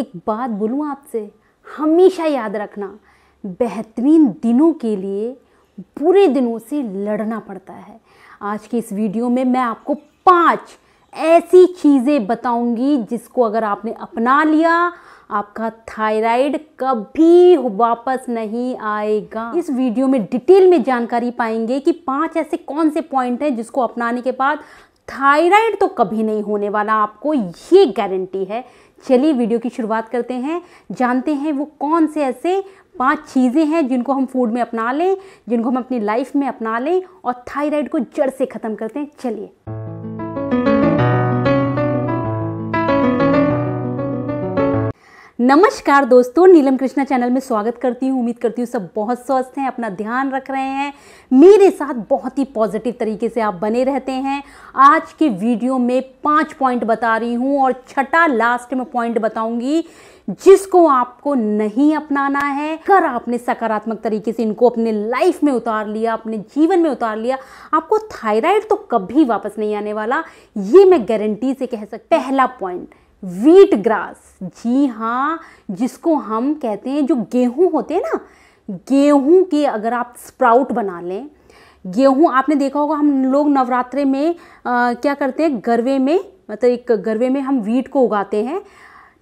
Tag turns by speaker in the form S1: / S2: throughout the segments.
S1: एक बात बोलूँ आपसे हमेशा याद रखना बेहतरीन दिनों के लिए बुरे दिनों से लड़ना पड़ता है आज के इस वीडियो में मैं आपको पांच ऐसी चीज़ें बताऊंगी जिसको अगर आपने अपना लिया आपका थायराइड कभी वापस नहीं आएगा इस वीडियो में डिटेल में जानकारी पाएंगे कि पांच ऐसे कौन से पॉइंट हैं जिसको अपनाने के बाद थायराइड तो कभी नहीं होने वाला आपको ये गारंटी है चलिए वीडियो की शुरुआत करते हैं जानते हैं वो कौन से ऐसे पांच चीज़ें हैं जिनको हम फूड में अपना लें जिनको हम अपनी लाइफ में अपना लें और थायराइड को जड़ से ख़त्म करते हैं चलिए नमस्कार दोस्तों नीलम कृष्णा चैनल में स्वागत करती हूँ उम्मीद करती हूँ सब बहुत स्वस्थ हैं अपना ध्यान रख रहे हैं मेरे साथ बहुत ही पॉजिटिव तरीके से आप बने रहते हैं आज के वीडियो में पांच पॉइंट बता रही हूँ और छठा लास्ट में पॉइंट बताऊंगी जिसको आपको नहीं अपनाना है अगर आपने सकारात्मक तरीके से इनको अपने लाइफ में उतार लिया अपने जीवन में उतार लिया आपको थायराइड तो कभी वापस नहीं आने वाला ये मैं गारंटी से कह सकती पहला पॉइंट वीट ग्रास जी हाँ जिसको हम कहते हैं जो गेहूँ होते हैं ना गेहूँ के अगर आप स्प्राउट बना लें गेहूँ आपने देखा होगा हम लोग नवरात्रे में आ, क्या करते हैं गरवे में मतलब एक गरवे में हम वीट को उगाते हैं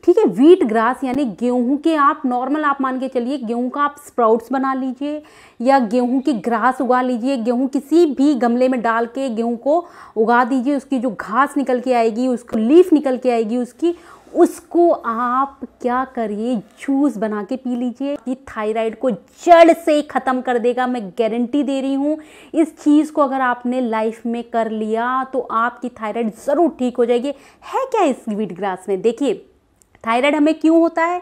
S1: ठीक है वीट ग्रास यानी गेहूं के आप नॉर्मल आप मान के चलिए गेहूं का आप स्प्राउट्स बना लीजिए या गेहूं की ग्रास उगा लीजिए गेहूं किसी भी गमले में डाल के गेहूं को उगा दीजिए उसकी जो घास निकल के आएगी उसको लीफ निकल के आएगी उसकी उसको आप क्या करिए जूस बना के पी लीजिए ये थायराइड को जड़ से ख़त्म कर देगा मैं गारंटी दे रही हूँ इस चीज़ को अगर आपने लाइफ में कर लिया तो आपकी थायराइड ज़रूर ठीक हो जाएगी है क्या इस वीट ग्रास में देखिए थायराइड हमें क्यों होता है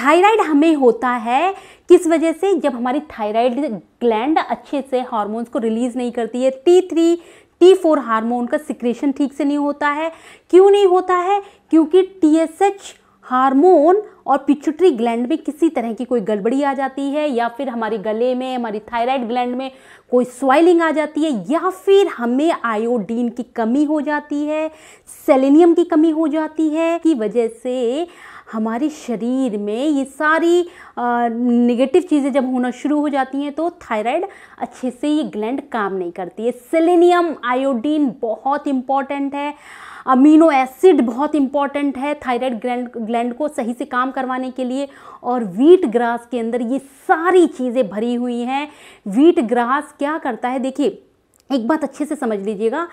S1: थायराइड हमें होता है किस वजह से जब हमारी थायराइड ग्लैंड अच्छे से हार्मोन्स को रिलीज़ नहीं करती है T three T four hormone का सिक्रेशन ठीक से नहीं होता है क्यों नहीं होता है क्योंकि टी एस एच हार्मोन और पिचुटरी ग्लैंड में किसी तरह की कोई गड़बड़ी आ जाती है या फिर हमारे गले में हमारी थायराइड ग्लैंड में कोई स्वाइलिंग आ जाती है या फिर हमें आयोडीन की कमी हो जाती है सेलेनियम की कमी हो जाती है की वजह से हमारे शरीर में ये सारी निगेटिव चीज़ें जब होना शुरू हो जाती हैं तो थायराइड अच्छे से ये ग्लैंड काम नहीं करती है सेलेनियम आयोडीन बहुत इम्पॉर्टेंट है अमीनो एसिड बहुत इम्पॉर्टेंट है थायराइड ग्लैंड ग्लैंड को सही से काम करवाने के लिए और वीट ग्रास के अंदर ये सारी चीज़ें भरी हुई हैं वीट ग्रास क्या करता है देखिए एक बात अच्छे से समझ लीजिएगा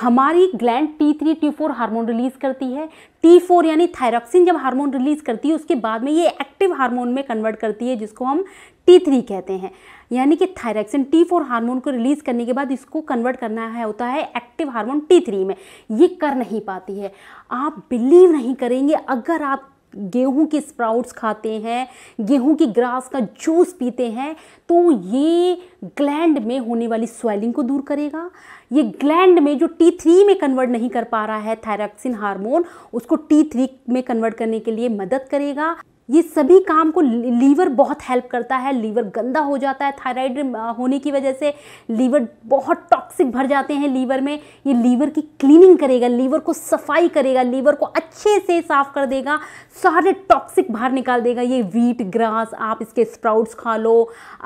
S1: हमारी gland T three T four hormone release करती है टी फोर यानी थायरॉक्सिन जब हार्मोन रिलीज करती है उसके बाद में ये एक्टिव हार्मोन में कन्वर्ट करती है जिसको हम टी थ्री कहते हैं यानी कि थायरॉक्सिन टी फोर हार्मोन को रिलीज़ करने के बाद इसको कन्वर्ट करना है होता है एक्टिव हार्मोन टी थ्री में ये कर नहीं पाती है आप बिलीव नहीं करेंगे अगर आप गेहूं के स्प्राउट्स खाते हैं गेहूं की ग्रास का जूस पीते हैं तो ये ग्लैंड में होने वाली स्वेलिंग को दूर करेगा ये ग्लैंड में जो टी थ्री में कन्वर्ट नहीं कर पा रहा है थायरॉक्सिन हार्मोन उसको टी थ्री में कन्वर्ट करने के लिए मदद करेगा ये सभी काम को लीवर बहुत हेल्प करता है लीवर गंदा हो जाता है थायराइड होने की वजह से लीवर बहुत टॉक्सिक भर जाते हैं लीवर में ये लीवर की क्लीनिंग करेगा लीवर को सफाई करेगा लीवर को अच्छे से साफ कर देगा सारे टॉक्सिक बाहर निकाल देगा ये वीट ग्रास आप इसके स्प्राउट्स खा लो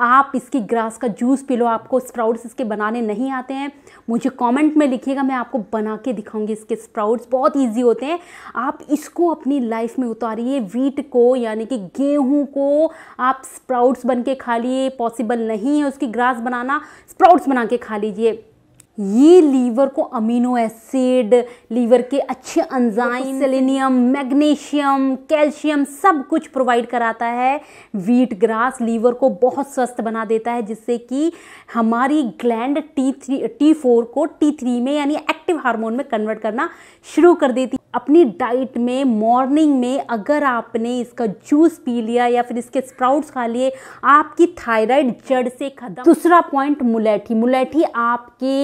S1: आप इसके ग्रास का जूस पी लो आपको स्प्राउट्स इसके बनाने नहीं आते हैं मुझे कॉमेंट में लिखिएगा मैं आपको बना के दिखाऊंगी इसके स्प्राउट्स बहुत ईजी होते हैं आप इसको अपनी लाइफ में उतारिए वीट को या यानी कि गेहूं को आप स्प्राउट्स बन के खा लिए पॉसिबल नहीं है उसकी ग्रास बनाना स्प्राउट्स बना के खा लीजिए ये लीवर को अमीनो एसिड लीवर के अच्छे अंजाइम सेलेनियम मैग्नीशियम कैल्शियम सब कुछ प्रोवाइड कराता है वीट ग्रास लीवर को बहुत स्वस्थ बना देता है जिससे कि हमारी gland T three T four को टी थ्री में यानी एक्टिव हार्मोन में कन्वर्ट करना शुरू कर देती अपनी डाइट में मॉर्निंग में अगर आपने इसका जूस पी लिया या फिर इसके स्प्राउट्स खा लिए आपकी थायराइड जड़ से खत्म दूसरा पॉइंट मुलैठी मुलैठी आपके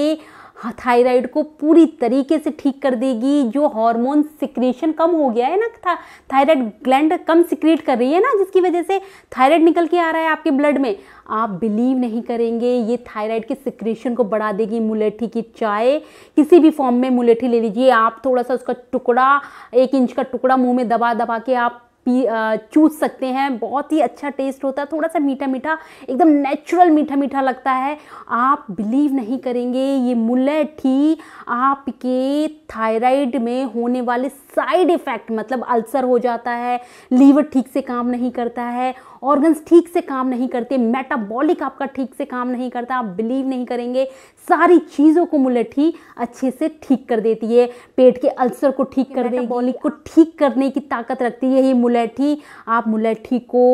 S1: हाँ, थायराइड को पूरी तरीके से ठीक कर देगी जो हार्मोन सिक्रेशन कम हो गया है ना था, थायराइड ग्लैंड कम सिक्रेट कर रही है ना जिसकी वजह से थायराइड निकल के आ रहा है आपके ब्लड में आप बिलीव नहीं करेंगे ये थायराइड के सिक्रेशन को बढ़ा देगी मुलेठी की चाय किसी भी फॉर्म में मुलेठी ले लीजिए आप थोड़ा सा उसका टुकड़ा एक इंच का टुकड़ा मुंह में दबा दबा के आप पी चूस सकते हैं बहुत ही अच्छा टेस्ट होता है थोड़ा सा मीठा मीठा एकदम नेचुरल मीठा मीठा लगता है आप बिलीव नहीं करेंगे ये मुलेट ही आपके थायराइड में होने वाले साइड इफ़ेक्ट मतलब अल्सर हो जाता है लीवर ठीक से काम नहीं करता है ऑर्गन्स ठीक से काम नहीं करते मेटाबॉलिक आपका ठीक से काम नहीं करता आप बिलीव नहीं करेंगे सारी चीज़ों को मुलेट ही अच्छे से ठीक कर देती है पेट के अल्सर को ठीक कर देती है को ठीक करने की ताकत रखती है ये मुलैठी आप मुलैठी को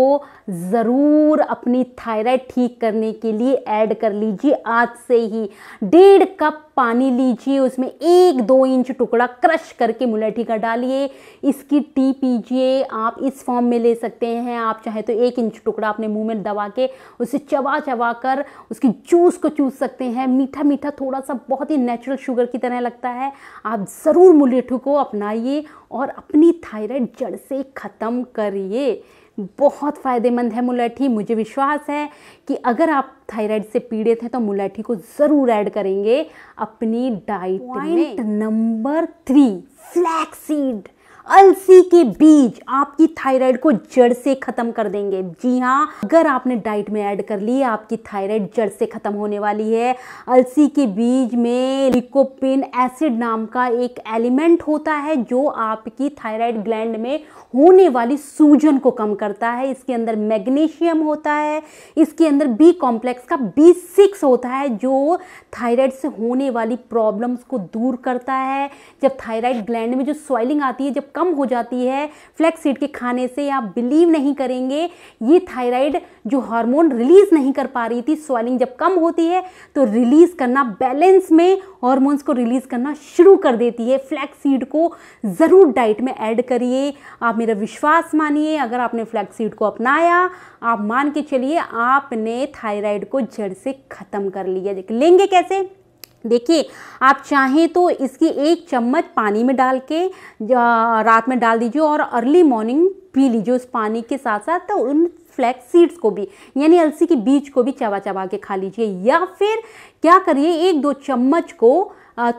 S1: ज़रूर अपनी थायराइड ठीक करने के लिए ऐड कर लीजिए आज से ही डेढ़ कप पानी लीजिए उसमें एक दो इंच टुकड़ा क्रश करके मुलाठी का डालिए इसकी टी पीजिए आप इस फॉर्म में ले सकते हैं आप चाहे तो एक इंच टुकड़ा अपने मुंह में दबा के उसे चबा चबा कर उसकी जूस को चूस सकते हैं मीठा मीठा थोड़ा सा बहुत ही नेचुरल शुगर की तरह लगता है आप ज़रूर मुलेठू को अपनाइए और अपनी थायराइड जड़ से ख़त्म करिए बहुत फ़ायदेमंद है मुलाठी मुझे विश्वास है कि अगर आप थायराइड से पीड़ित हैं तो मुलाठी को ज़रूर ऐड करेंगे अपनी डाइट में नंबर थ्री फ्लैक्सीड अलसी के बीज आपकी थायराइड को जड़ से खत्म कर देंगे जी हाँ अगर आपने डाइट में ऐड कर ली आपकी थायराइड जड़ से खत्म होने वाली है अलसी के बीज में लिकोपिन एसिड नाम का एक एलिमेंट होता है जो आपकी थायराइड ग्लैंड में होने वाली सूजन को कम करता है इसके अंदर मैग्नीशियम होता है इसके अंदर बी कॉम्प्लेक्स का बी सिक्स होता है जो थायराइड से होने वाली प्रॉब्लम्स को दूर करता है जब थायराइड ग्लैंड में जो स्वेलिंग आती है जब कम हो जाती है फ्लैक्स सीड के खाने से आप बिलीव नहीं करेंगे ये थायराइड जो हार्मोन रिलीज़ नहीं कर पा रही थी स्वेलिंग जब कम होती है तो रिलीज़ करना बैलेंस में हॉर्मोन्स को रिलीज़ करना शुरू कर देती है फ्लैक्स सीड को ज़रूर डाइट में ऐड करिए आप मेरा विश्वास मानिए अगर आपने फ्लैक्स सीड को अपनाया आप मान के चलिए आपने थायराइड को जड़ से ख़त्म कर लिया लेंगे कैसे देखिए आप चाहें तो इसकी एक चम्मच पानी में डाल के रात में डाल दीजिए और अर्ली मॉर्निंग पी लीजिए उस पानी के साथ साथ तो उन फ्लैक्स सीड्स को भी यानी अलसी के बीज को भी चबा चबा के खा लीजिए या फिर क्या करिए एक दो चम्मच को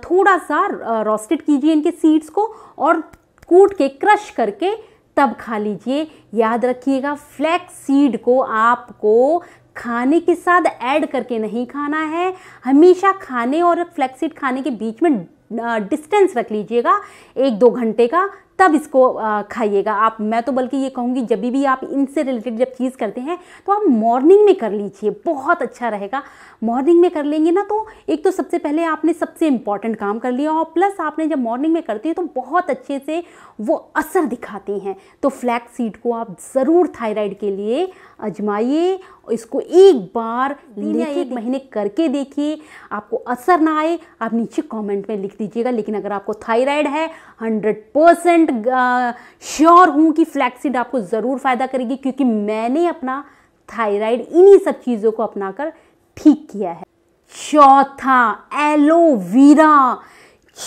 S1: थोड़ा सा रोस्टेड कीजिए इनके सीड्स को और कूट के क्रश करके तब खा लीजिए याद रखिएगा फ्लैक्स सीड को आपको खाने के साथ ऐड करके नहीं खाना है हमेशा खाने और फ्लैक्सीड खाने के बीच में डिस्टेंस रख लीजिएगा एक दो घंटे का तब इसको खाइएगा आप मैं तो बल्कि ये कहूँगी जब भी आप इनसे रिलेटेड जब चीज़ करते हैं तो आप मॉर्निंग में कर लीजिए बहुत अच्छा रहेगा मॉर्निंग में कर लेंगे ना तो एक तो सबसे पहले आपने सबसे इम्पॉर्टेंट काम कर लिया और प्लस आपने जब मॉर्निंग में करते हैं तो बहुत अच्छे से वो असर दिखाते हैं तो फ्लैक्स सीड को आप ज़रूर थायराइड के लिए अजमाइए इसको एक बार तीन या एक महीने करके देखिए आपको असर ना आए आप नीचे कमेंट में लिख दीजिएगा लेकिन अगर आपको थायराइड है hundred percent percent sure uh, हूँ कि फ्लैक्सीड आपको ज़रूर फ़ायदा करेगी क्योंकि मैंने अपना थायराइड इन्हीं सब चीज़ों को अपनाकर ठीक किया है चौथा एलोवेरा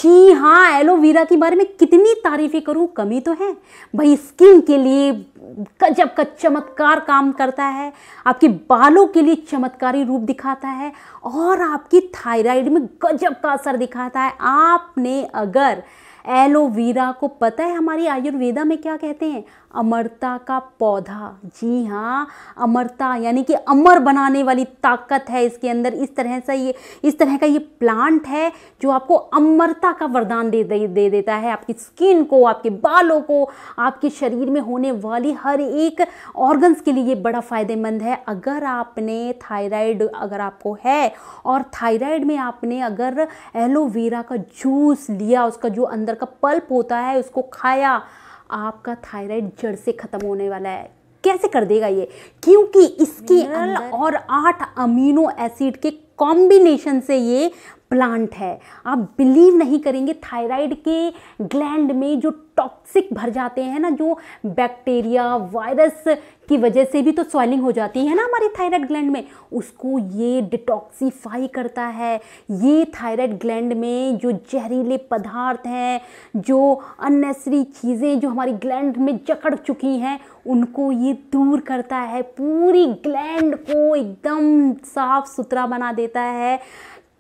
S1: जी हाँ एलोवेरा के बारे में कितनी तारीफें करूँ कमी तो है भाई स्किन के लिए गजब का चमत्कार काम करता है आपके बालों के लिए चमत्कारी रूप दिखाता है और आपकी थायराइड में गजब का असर दिखाता है आपने अगर एलोवेरा को पता है हमारी आयुर्वेदा में क्या कहते हैं अमरता का पौधा जी हाँ अमरता यानी कि अमर बनाने वाली ताकत है इसके अंदर इस तरह से ये इस तरह का ये प्लांट है जो आपको अमरता का वरदान दे दे, दे देता है आपकी स्किन को आपके बालों को आपके शरीर में होने वाली हर एक ऑर्गन्स के लिए ये बड़ा फ़ायदेमंद है अगर आपने थायराइड अगर आपको है और थायराइड में आपने अगर एलोवेरा का जूस लिया उसका जो अंदर का पल्प होता है उसको खाया आपका थायराइड जड़ से ख़त्म होने वाला है कैसे कर देगा ये क्योंकि इसके और आठ अमीनो एसिड के कॉम्बिनेशन से ये प्लांट है आप बिलीव नहीं करेंगे थायराइड के ग्लैंड में जो टॉक्सिक भर जाते हैं ना जो बैक्टीरिया वायरस की वजह से भी तो सॉइलिंग हो जाती है ना हमारे थायराइड ग्लैंड में उसको ये डिटॉक्सीफाई करता है ये थायराइड ग्लैंड में जो जहरीले पदार्थ हैं जो अननेसरी चीज़ें जो हमारी ग्लैंड में जकड़ चुकी हैं उनको ये दूर करता है पूरी ग्लैंड को एकदम साफ सुथरा बना देता है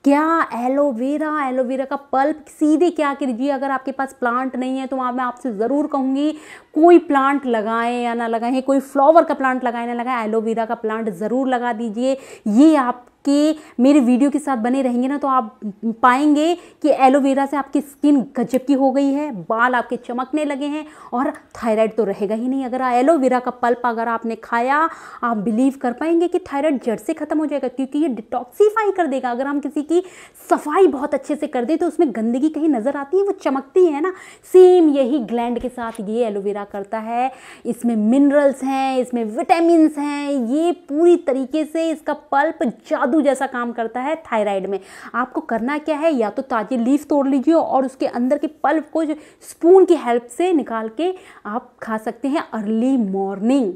S1: क्या एलोवेरा एलोवेरा का पल्प सीधे क्या कीजिए अगर आपके पास प्लांट नहीं है तो वहाँ मैं आपसे ज़रूर कहूँगी कोई प्लांट लगाएं या ना लगाएं कोई फ्लावर का प्लांट लगाएं ना लगाएं एलोवेरा का प्लांट ज़रूर लगा दीजिए ये आप कि मेरे वीडियो के साथ बने रहेंगे ना तो आप पाएंगे कि एलोवेरा से आपकी स्किन गजब की हो गई है बाल आपके चमकने लगे हैं और थायराइड तो रहेगा ही नहीं अगर एलोवेरा का पल्प अगर आपने खाया आप बिलीव कर पाएंगे कि थायराइड जड़ से ख़त्म हो जाएगा क्योंकि ये डिटॉक्सीफाई कर देगा अगर हम किसी की सफाई बहुत अच्छे से कर दें तो उसमें गंदगी कहीं नज़र आती है वो चमकती है ना सेम यही ग्लैंड के साथ ये एलोवेरा करता है इसमें मिनरल्स हैं इसमें विटामिन हैं ये पूरी तरीके से इसका पल्प ज़्यादा जादू जैसा काम करता है थायराइड में आपको करना क्या है या तो ताज़ी लीफ तोड़ लीजिए और उसके अंदर के पल्प को स्पून की हेल्प से निकाल के आप खा सकते हैं अर्ली मॉर्निंग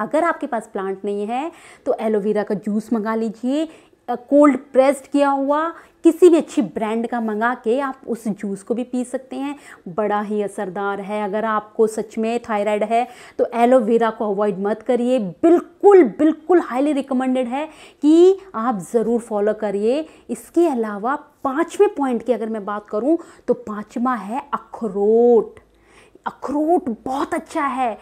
S1: अगर आपके पास प्लांट नहीं है तो एलोवेरा का जूस मंगा लीजिए कोल्ड प्रेस्ड किया हुआ किसी भी अच्छी ब्रांड का मंगा के आप उस जूस को भी पी सकते हैं बड़ा ही असरदार है अगर आपको सच में थायराइड है तो एलोवेरा को अवॉइड मत करिए बिल्कुल बिल्कुल हाईली रिकमेंडेड है कि आप ज़रूर फॉलो करिए इसके अलावा पाँचवें पॉइंट की अगर मैं बात करूँ तो पाँचवा है अखरोट अखरोट बहुत अच्छा है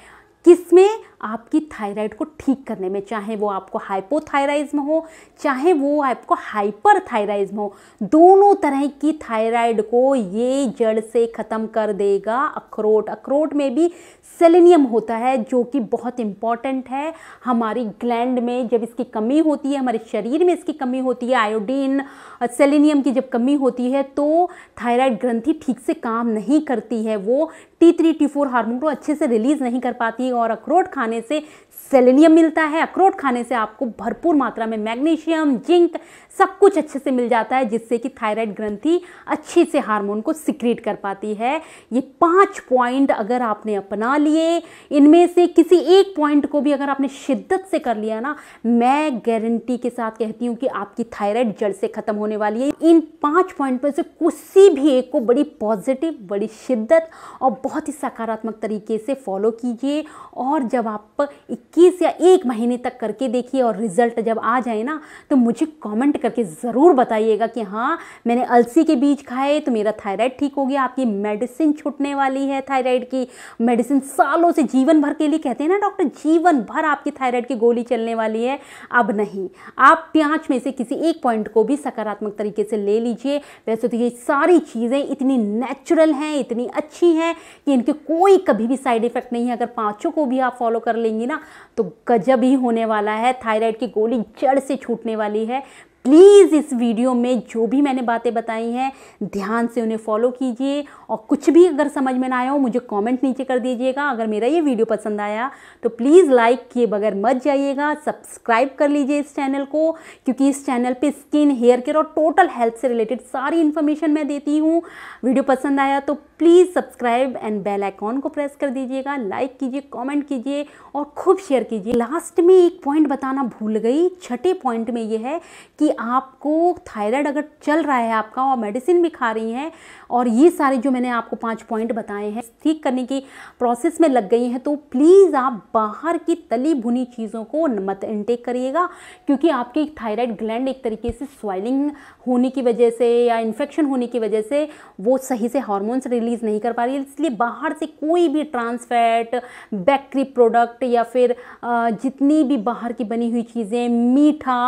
S1: किसमें आपकी थायराइड को ठीक करने में चाहे वो आपको हाइपोथायराइज्म हो चाहे वो आपको हाइपर थायराइज्म हो दोनों तरह की थायराइड को ये जड़ से ख़त्म कर देगा अखरोट अखरोट में भी सेलेनियम होता है जो कि बहुत इंपॉर्टेंट है हमारी ग्लैंड में जब इसकी कमी होती है हमारे शरीर में इसकी कमी होती है आयोडीन सेलेनियम की जब कमी होती है तो थायराइड ग्रंथि ठीक से काम नहीं करती है वो T three T four hormone को अच्छे से रिलीज़ नहीं कर पाती और अखरोट खाने से सेलेनियम मिलता है अखरोट खाने से आपको भरपूर मात्रा में मैग्नीशियम जिंक सब कुछ अच्छे से मिल जाता है जिससे कि थायराइड ग्रंथि अच्छे से हार्मोन को सिक्रीट कर पाती है ये पाँच पॉइंट अगर आपने अपना लिए इनमें से किसी एक पॉइंट को भी अगर आपने शिद्दत से कर लिया ना मैं गारंटी के साथ कहती हूँ कि आपकी थायराइड जड़ से ख़त्म होने वाली है इन पाँच पॉइंट में से किसी भी एक को बड़ी पॉजिटिव बड़ी शिद्दत और बहुत ही सकारात्मक तरीके से फॉलो कीजिए और जब आप इक्कीस या एक महीने तक करके देखिए और रिज़ल्ट जब आ जाए ना तो मुझे कमेंट करके ज़रूर बताइएगा कि हाँ मैंने अलसी के बीज खाए तो मेरा थायराइड ठीक हो गया आपकी मेडिसिन छूटने वाली है थायराइड की मेडिसिन सालों से जीवन भर के लिए कहते हैं ना डॉक्टर जीवन भर आपकी थायराइड की गोली चलने वाली है अब नहीं आप प्याच में से किसी एक पॉइंट को भी सकारात्मक तरीके से ले लीजिए वैसे तो ये सारी चीज़ें इतनी नेचुरल हैं इतनी अच्छी हैं कि इनके कोई कभी भी साइड इफेक्ट नहीं है अगर पाँचों को भी आप फॉलो कर लेंगी ना तो गजब ही होने वाला है थायराइड की गोली जड़ से छूटने वाली है प्लीज़ इस वीडियो में जो भी मैंने बातें बताई हैं ध्यान से उन्हें फॉलो कीजिए और कुछ भी अगर समझ में ना आया हो मुझे कमेंट नीचे कर दीजिएगा अगर मेरा ये वीडियो पसंद आया तो प्लीज़ लाइक किए बगैर मत जाइएगा सब्सक्राइब कर लीजिए इस चैनल को क्योंकि इस चैनल पे स्किन हेयर केयर और टोटल हेल्थ से रिलेटेड सारी इन्फॉर्मेशन मैं देती हूँ वीडियो पसंद आया तो please subscribe and bell icon को प्रेस कर दीजिएगा लाइक कीजिए कमेंट कीजिए और खूब शेयर कीजिए लास्ट में एक पॉइंट बताना भूल गई छठे पॉइंट में ये है कि आपको थायराइड अगर चल रहा है आपका और मेडिसिन भी खा रही हैं और ये सारे जो मैंने आपको पाँच पॉइंट बताए हैं ठीक करने की प्रोसेस में लग गई हैं तो प्लीज़ आप बाहर की तली भुनी चीज़ों को मत इनटेक करिएगा क्योंकि आपके थायराइड ग्लैंड एक तरीके से स्वाइलिंग होने की वजह से या इन्फेक्शन होने की वजह से वो सही से हॉर्मोन्स रिलीज़ नहीं कर पा रही है इसलिए बाहर से कोई भी ट्रांसफैट बेकरी प्रोडक्ट या फिर जितनी भी बाहर की बनी हुई चीज़ें मीठा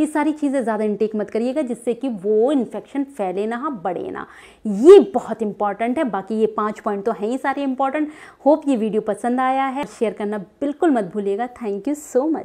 S1: ये सारी चीज़ें ज़्यादा इंटेक मत करिएगा जिससे कि वो इन्फेक्शन फैले ना बढ़े ना ये बहुत इंपॉर्टेंट है बाकी ये पाँच पॉइंट तो हैं ही सारे इंपॉर्टेंट होप ये वीडियो पसंद आया है शेयर करना बिल्कुल मत भूलिएगा थैंक यू सो मच